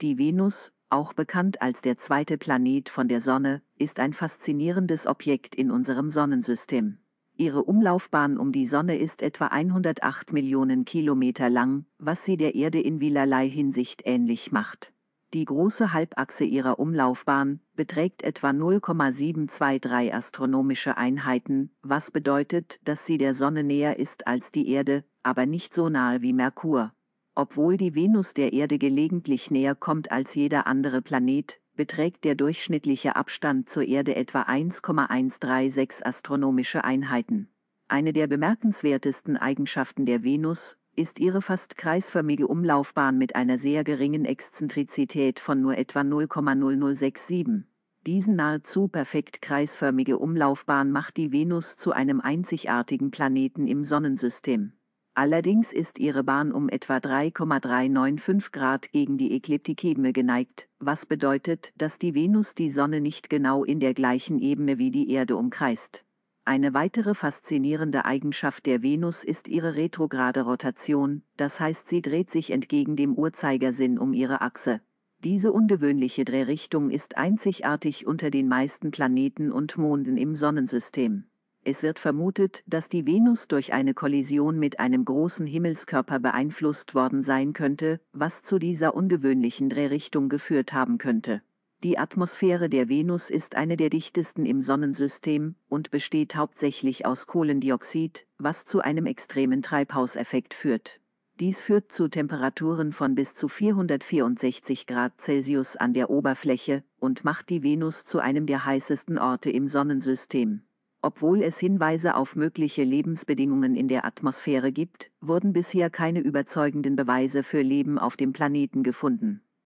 Die Venus, auch bekannt als der zweite Planet von der Sonne, ist ein faszinierendes Objekt in unserem Sonnensystem. Ihre Umlaufbahn um die Sonne ist etwa 108 Millionen Kilometer lang, was sie der Erde in vielerlei Hinsicht ähnlich macht. Die große Halbachse ihrer Umlaufbahn beträgt etwa 0,723 astronomische Einheiten, was bedeutet, dass sie der Sonne näher ist als die Erde, aber nicht so nahe wie Merkur. Obwohl die Venus der Erde gelegentlich näher kommt als jeder andere Planet, beträgt der durchschnittliche Abstand zur Erde etwa 1,136 astronomische Einheiten. Eine der bemerkenswertesten Eigenschaften der Venus ist ihre fast kreisförmige Umlaufbahn mit einer sehr geringen Exzentrizität von nur etwa 0,0067. Diesen nahezu perfekt kreisförmige Umlaufbahn macht die Venus zu einem einzigartigen Planeten im Sonnensystem. Allerdings ist ihre Bahn um etwa 3,395 Grad gegen die Ekliptikebene geneigt, was bedeutet, dass die Venus die Sonne nicht genau in der gleichen Ebene wie die Erde umkreist. Eine weitere faszinierende Eigenschaft der Venus ist ihre retrograde Rotation, das heißt sie dreht sich entgegen dem Uhrzeigersinn um ihre Achse. Diese ungewöhnliche Drehrichtung ist einzigartig unter den meisten Planeten und Monden im Sonnensystem. Es wird vermutet, dass die Venus durch eine Kollision mit einem großen Himmelskörper beeinflusst worden sein könnte, was zu dieser ungewöhnlichen Drehrichtung geführt haben könnte. Die Atmosphäre der Venus ist eine der dichtesten im Sonnensystem und besteht hauptsächlich aus Kohlendioxid, was zu einem extremen Treibhauseffekt führt. Dies führt zu Temperaturen von bis zu 464 Grad Celsius an der Oberfläche und macht die Venus zu einem der heißesten Orte im Sonnensystem. Obwohl es Hinweise auf mögliche Lebensbedingungen in der Atmosphäre gibt, wurden bisher keine überzeugenden Beweise für Leben auf dem Planeten gefunden.